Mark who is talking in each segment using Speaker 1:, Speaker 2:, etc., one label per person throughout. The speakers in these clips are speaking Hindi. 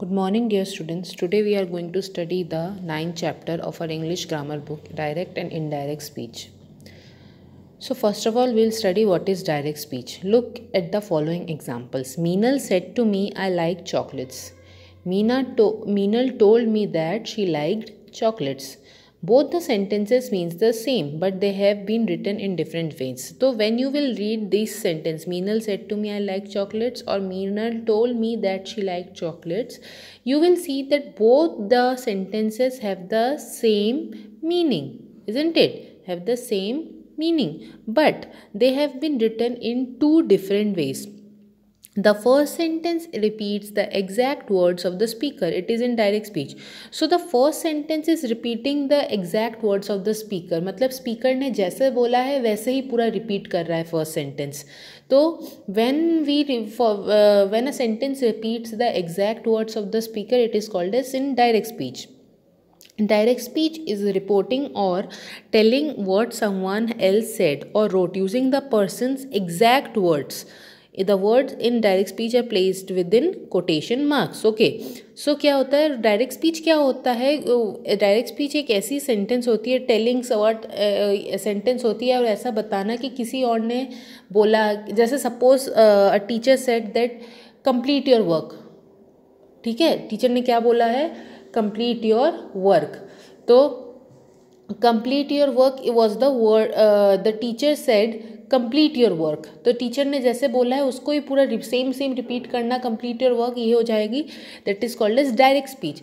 Speaker 1: Good morning dear students. Today we are going to study the ninth chapter of our English grammar book Direct and Indirect Speech. So first of all we'll study what is direct speech. Look at the following examples. Meenal said to me I like chocolates. Meena to Meenal told me that she liked chocolates both the sentences means the same but they have been written in different ways so when you will read this sentence meenal said to me i like chocolates or meenal told me that she liked chocolates you will see that both the sentences have the same meaning isn't it have the same meaning but they have been written in two different ways the first sentence repeats the exact words of the speaker it is in direct speech so the first sentence is repeating the exact words of the speaker मतलब speaker ने जैसे बोला है वैसे ही पूरा repeat कर रहा है first sentence तो when we uh, when a sentence repeats the exact words of the speaker it is called as in direct speech direct speech is reporting or telling what someone else said or wrote using the person's exact words the word in direct speech are placed within quotation marks okay so क्या होता है डायरेक्ट स्पीच क्या होता है डायरेक्ट स्पीच एक ऐसी सेंटेंस होती है टेलिंग्स वर्ड सेंटेंस होती है और ऐसा बताना कि किसी और ने बोला जैसे suppose a teacher said that complete your work ठीक है टीचर ने क्या बोला है कंप्लीट योर वर्क तो complete your work was the word the teacher said complete your work तो टीचर ने जैसे बोला है उसको ही पूरा सेम सेम रिपीट करना कंप्लीट योर वर्क ये हो जाएगी that is called as direct speech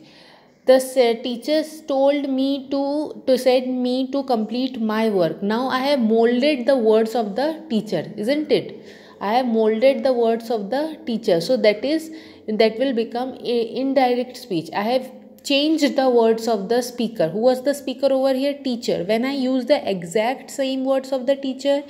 Speaker 1: the teachers told me to to set me to complete my work now I have moulded the words of the teacher is into it I have moulded the words of the teacher so that is that will become indirect speech I have changed the words of the speaker. Who was the speaker over here? Teacher. When I use the exact same words of the teacher,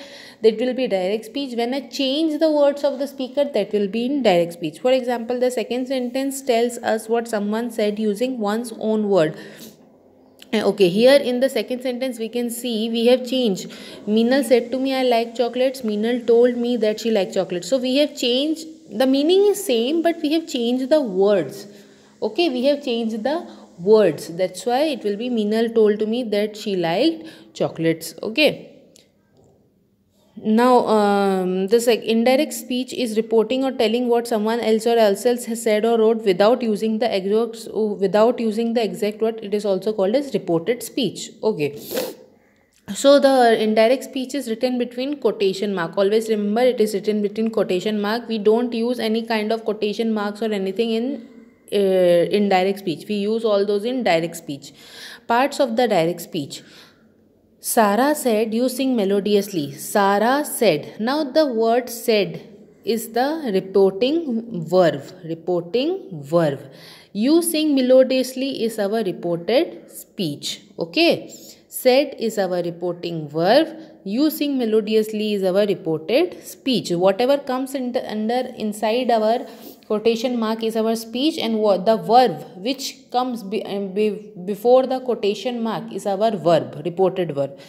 Speaker 1: that will be direct speech. When I change the words of the speaker, that will be indirect speech. For example, the second sentence tells us what someone said using one's own word eh, okay here in the second sentence we can see we have changed meenal said to me i like chocolates meenal told me that she likes chocolates so we have changed the meaning is same but we have changed the words okay we have changed the words that's why it will be Minal told to me that she liked chocolates okay now um, this like indirect speech is reporting or telling what someone else or ourselves has said or wrote without using the exact without using the exact word it is also called as reported speech okay so the indirect speech is written between quotation mark always remember it is written between quotation mark we don't use any kind of quotation marks or anything in uh, indirect speech. We use all those in direct speech. Parts of the direct speech. Sarah said, you sing melodiously. Sarah said. Now the word said is the reporting verb. Reporting verb. You sing melodiously is our reported speech. Okay. Said is our reporting verb. You sing melodiously is our reported speech. Whatever comes in under inside our Quotation mark is our speech and the verb which comes be, um, be, before the quotation mark is our verb, reported verb.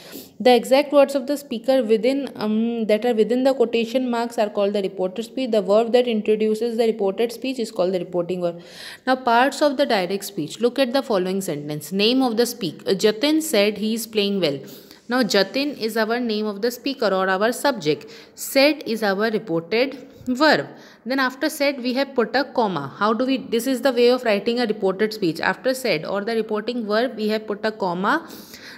Speaker 1: The exact words of the speaker within um, that are within the quotation marks are called the reported speech. The verb that introduces the reported speech is called the reporting verb. Now parts of the direct speech. Look at the following sentence. Name of the speaker. Uh, Jatin said he is playing well. Now Jatin is our name of the speaker or our subject. Said is our reported verb. Then after said we have put a comma. How do we, this is the way of writing a reported speech. After said or the reporting verb we have put a comma.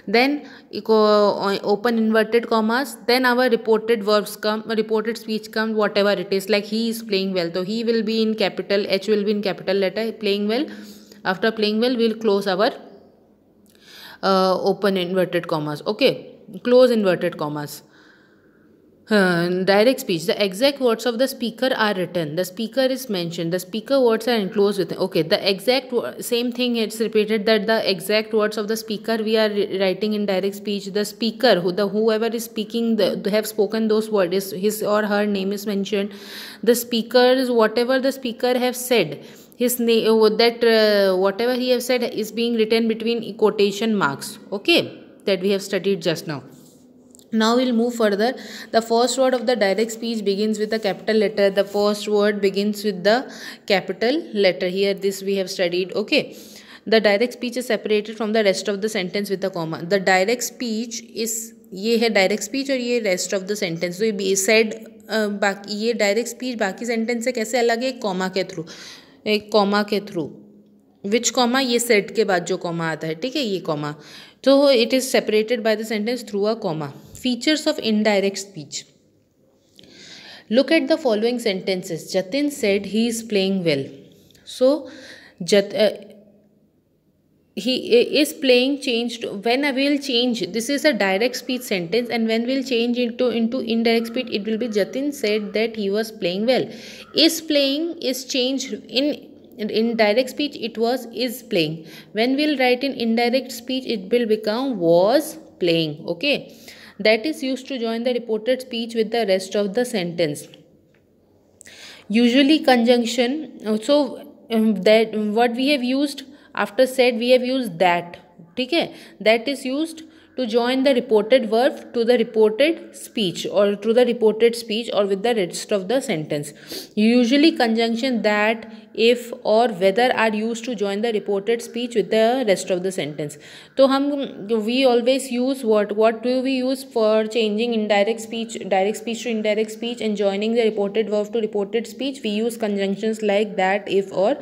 Speaker 1: Then uh, open inverted commas. Then our reported verbs come, reported speech comes whatever it is. Like he is playing well. So he will be in capital, H will be in capital letter playing well. After playing well we will close our uh, open inverted commas. Okay. Close inverted commas uh, direct speech the exact words of the speaker are written the speaker is mentioned the speaker words are enclosed with okay the exact same thing it's repeated that the exact words of the speaker we are writing in direct speech the speaker who the whoever is speaking the, have spoken those words his or her name is mentioned the speakers whatever the speaker have said his name uh, that uh, whatever he have said is being written between quotation marks okay that we have studied just now Now we'll move further. The first word of the direct speech begins with a capital letter. The first word begins with the capital letter. Here this we have studied. Okay. The direct speech is separated from the rest of the sentence with a comma. The direct speech is ये है डायरेक्ट स्पीच और ये रेस्ट ऑफ द सेंटेंस तो ये सेड बाकी ये डायरेक्ट स्पीच बाकी सेंटेंस से कैसे अलग है एक कॉमा के थ्रू एक कॉमा के थ्रू विच कॉमा ये सेट के बाद जो कॉमा आता है ठीक है ये कॉमा तो it is separated by the sentence through a comma Features of indirect speech. Look at the following sentences. Jatin said he is playing well. So, Jat, uh, he uh, is playing changed when i will change this is a direct speech sentence and when will change into into indirect speech it will be jatin said that he was playing well is playing is changed in in direct speech it was is playing when we'll write in indirect speech it will become was playing okay that is used to join the reported speech with the rest of the sentence usually conjunction uh, so um, that what we have used after said we have used that ठीक है used to join the reported verb to the reported speech or to the reported speech or with the rest of the sentence. Usually conjunction that, if or whether are used to join the reported speech with the rest of the sentence. So we always use what? What do we use for changing indirect speech, direct speech to indirect speech and joining the reported verb to reported speech? We use conjunctions like that, if or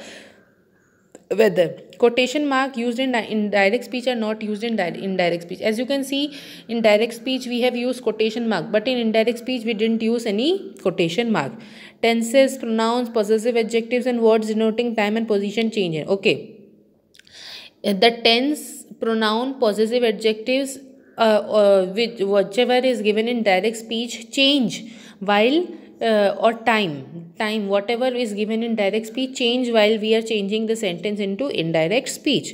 Speaker 1: whether Quotation mark used in, in direct speech are not used in di indirect speech. As you can see, in direct speech we have used quotation mark, but in indirect speech we didn't use any quotation mark. Tenses, pronouns, possessive adjectives and words denoting time and position change. Okay. Uh, the tense, pronoun, possessive adjectives uh, uh, which, whichever is given in direct speech change while uh, or time time whatever is given in direct speech change while we are changing the sentence into indirect speech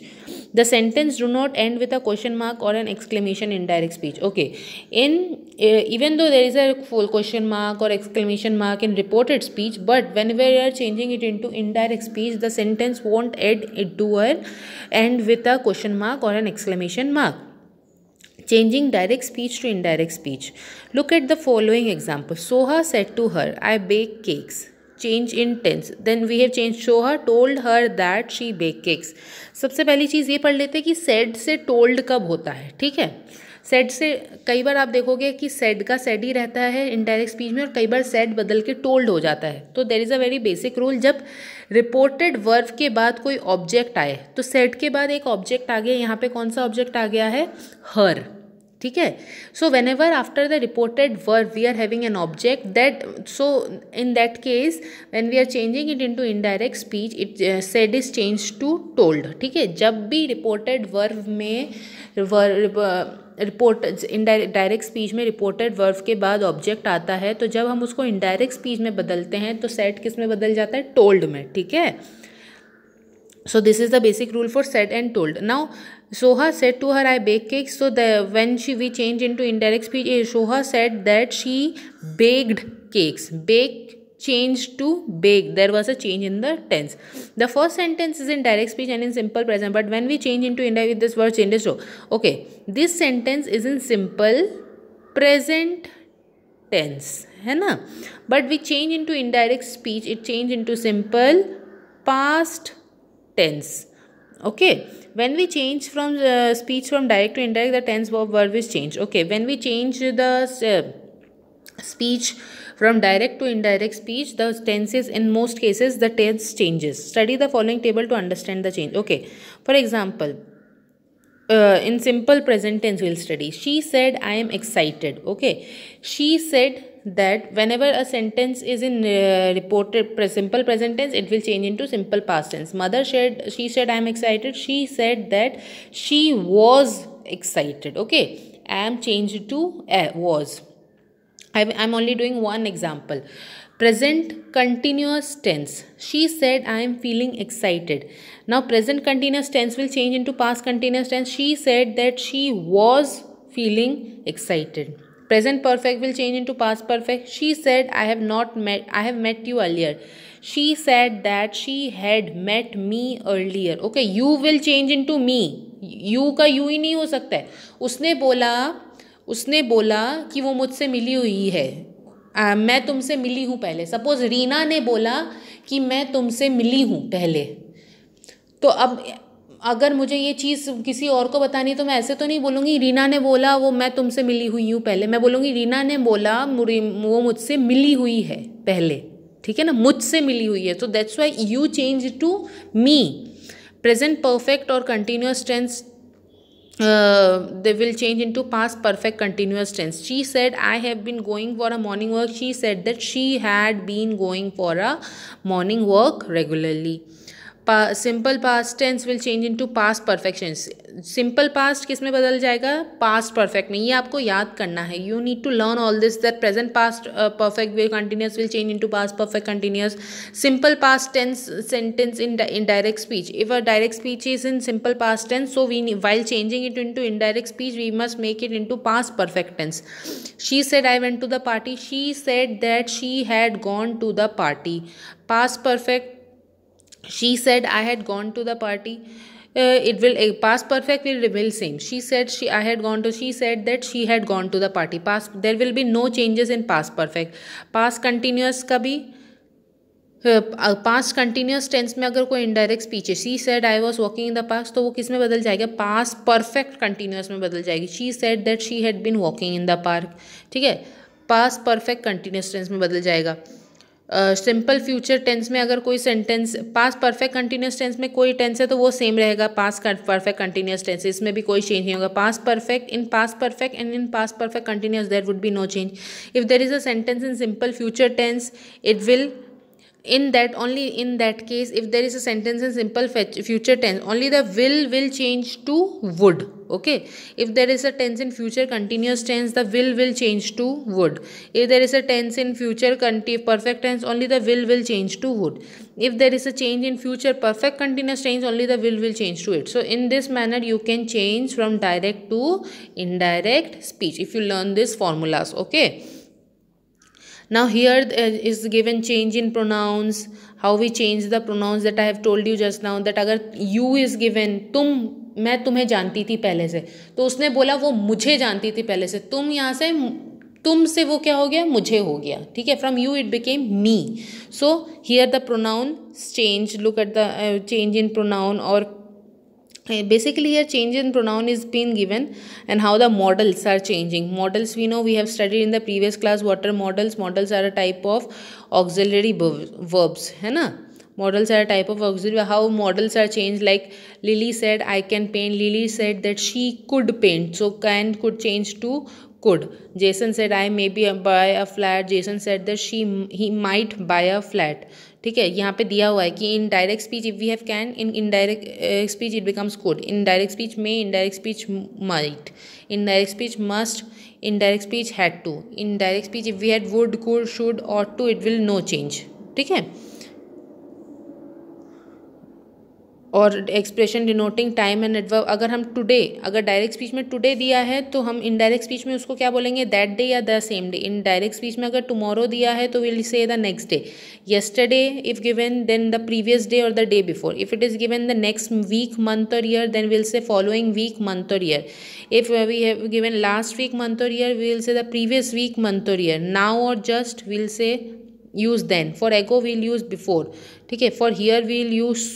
Speaker 1: the sentence do not end with a question mark or an exclamation in direct speech okay in uh, even though there is a full question mark or exclamation mark in reported speech but whenever you are changing it into indirect speech the sentence won't add it to an end with a question mark or an exclamation mark changing direct speech to indirect speech. Look at the following example. Soha said to her, I bake cakes. Change in tense. Then we have changed Soha told her that she bake cakes. सबसे पहली चीज़ ये पढ़ लेते हैं कि said से told कब होता है ठीक है सेड से कई बार आप देखोगे कि सेड का सेड ही रहता है इनडायरेक्ट स्पीच में और कई बार सेड बदल के टोल्ड हो जाता है तो there is a very basic rule जब रिपोर्टेड वर्व के बाद कोई ऑब्जेक्ट आए तो सेड के बाद एक ऑब्जेक्ट आ गया यहाँ पे कौन सा ऑब्जेक्ट आ गया है हर ठीक है so whenever after the reported verb we are having an object that so in that case when we are changing it into indirect speech it said is change to told ठीक है जब भी रिपोर्टेड वर्ब में रिपोर्ट इन डायरेक्ट स्पीच में रिपोर्टेड वर्फ के बाद ऑब्जेक्ट आता है तो जब हम उसको इनडायरेक्ट स्पीच में बदलते हैं तो सेट किस में बदल जाता है टोल्ड में ठीक है so this is the basic rule for said and told now Soha said to her I bake cake so then she we change into indirect speech Soha said that she baked cakes bake changed to bake. There was a change in the tense. The first sentence is in direct speech and in simple present. But when we change into indirect, with this word changes to. Okay. This sentence is in simple present tense. है ना But we change into indirect speech, it change into simple past tense. okay when we change from uh, speech from direct to indirect the tense verb verb is changed okay when we change the uh, speech from direct to indirect speech the tenses in most cases the tense changes study the following table to understand the change okay for example uh, in simple present tense we'll study she said i am excited okay she said that whenever a sentence is in uh, reported pre simple present tense it will change into simple past tense mother said she said i am excited she said that she was excited okay am changed to uh, was I am only doing one example. Present continuous tense. She said, I am feeling excited. Now, present continuous tense will change into past continuous tense. She said that she was feeling excited. Present perfect will change into past perfect. She said, I have not met, I have met you earlier. She said that she had met me earlier. Okay, you will change into me. You का you ही नहीं हो सकता है उसने बोला उसने बोला कि वो मुझसे मिली हुई है आ, मैं तुमसे मिली हूँ पहले सपोज़ रीना ने बोला कि मैं तुमसे मिली हूँ पहले तो अब अगर मुझे ये चीज़ किसी और को बतानी है तो मैं ऐसे तो नहीं बोलूँगी रीना ने बोला वो मैं तुमसे मिली हुई हूँ पहले मैं बोलूँगी रीना ने बोला वो मुझसे मिली हुई है पहले ठीक है ना मुझसे मिली हुई है तो that's why you change to me present perfect और continuous tense uh, they will change into past perfect continuous tense she said i have been going for a morning work she said that she had been going for a morning work regularly पा, simple past tense will change into past perfection simple past किस में बदल जाएगा पास्ट परफेक्ट में ये आपको याद करना है you need to learn all this that present past perfect will continuous will change into past perfect continuous simple past tense sentence in in direct speech if a direct speech is in simple past tense so we while changing it into indirect speech we must make it into past perfect tense she said I went to the party she said that she had gone to the party past perfect she said i had gone to the party uh, it will a uh, past perfect will remain same she said she i had gone to she said that she had gone to the party past there will be no changes in past perfect past continuous ka bhi past continuous tense में अगर कोई इनडायरेक्ट स्पीच है she said I was walking in the पास तो वो किस में बदल जाएगा पास परफेक्ट कंटिन्यूस में बदल जाएगी she said that she had been walking in the park ठीक है पास परफेक्ट कंटिन्यूस टेंस में बदल जाएगा सिंपल फ्यूचर टेंस में अगर कोई sentence past perfect continuous tense में कोई टेंस है तो वो सेम रहेगा पास परफेक्ट कंटिन्यूस टेंस इसमें भी कोई चेंज नहीं होगा past perfect in past perfect and in past perfect continuous there would be no change if there is a sentence in simple future tense it will in that only in that case if there is a sentence in simple future tense only the will will change to would okay if there is a tense in future continuous tense the will will change to would if there is a tense in future perfect tense only the will will change to would if there is a change in future perfect continuous tense only the will will change to it so in this manner you can change from direct to indirect speech if you learn these formulas okay now here uh, is given change in pronouns how we change the pronouns that i have told you just now that agar you is given tum मैं तुम्हें जानती थी पहले से तो उसने बोला वो मुझे जानती थी पहले से तुम यहाँ से तुम से वो क्या हो गया मुझे हो गया ठीक है from you it became me so here the pronoun change look at the change in pronoun और basically here change in pronoun is being given and how the models are changing models we know we have studied in the previous class what are models models are a type of auxiliary verbs hai na models are a type of auxiliary how models are changed like lily said i can paint lily said that she could paint so can could change to could jason said i may be buy a flat jason said that she he might buy a flat ठीक है यहाँ पे दिया हुआ है कि in direct speech if we have can in in direct speech it becomes could in direct speech में in direct speech might in direct speech must in direct speech had to in direct speech if we had would could should और to it will no change ठीक है और एक्सप्रेशन डिनोटिंग टाइम एंड एडव अगर हम टुडे अगर डायरेक्ट स्पीच में टुडे दिया है तो हम इनडायरेक्ट स्पीच में उसको क्या बोलेंगे दैट डे या the same day in direct speech में अगर टुमारो दिया है तो will say the next day yesterday if given then the previous day और the day before if it is given the next week month और year then will say following week month और year if we have given last week month और year will say the previous week month और ईयर नाउ और just will say use then for ago will use before ठीक है for here will use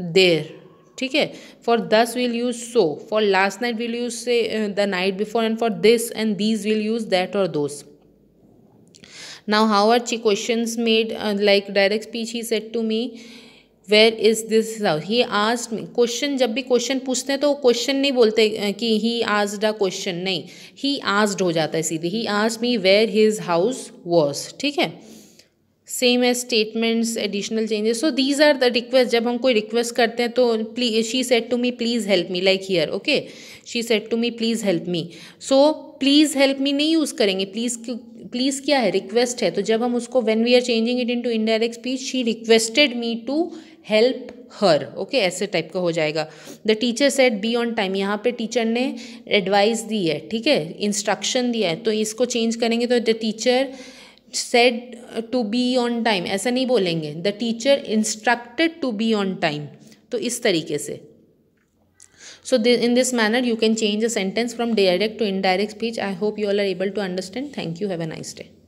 Speaker 1: there ठीक है for thus will use so for last night will use say the night before and for this and these will use that और those now how are the question made like direct speech he said to me where is this he आज क्वेश्चन जब भी क्वेश्चन पूछते हैं तो क्वेश्चन नहीं बोलते uh, कि ही आज द क्वेश्चन नहीं ही आज्ड हो जाता है सीधे ही आज me where his house was ठीक है same as statements additional changes so these are the request जब हम कोई रिक्वेस्ट करते हैं तो please she said to me please help me like here okay she said to me please help me so please help me नहीं यूज़ करेंगे प्लीज़ प्लीज़ क्या है रिक्वेस्ट है तो जब हम उसको when we are changing it into indirect speech she requested me to help her okay ऐसे टाइप का हो जाएगा the teacher said be on time यहाँ पे टीचर ने एडवाइस दी है ठीक है इंस्ट्रक्शन दिया है तो इसको चेंज करेंगे तो the teacher said to be on time ऐसा नहीं बोलेंगे the teacher instructed to be on time तो इस तरीके से so in this manner you can change a sentence from direct to indirect speech I hope you are able to understand thank you have a nice day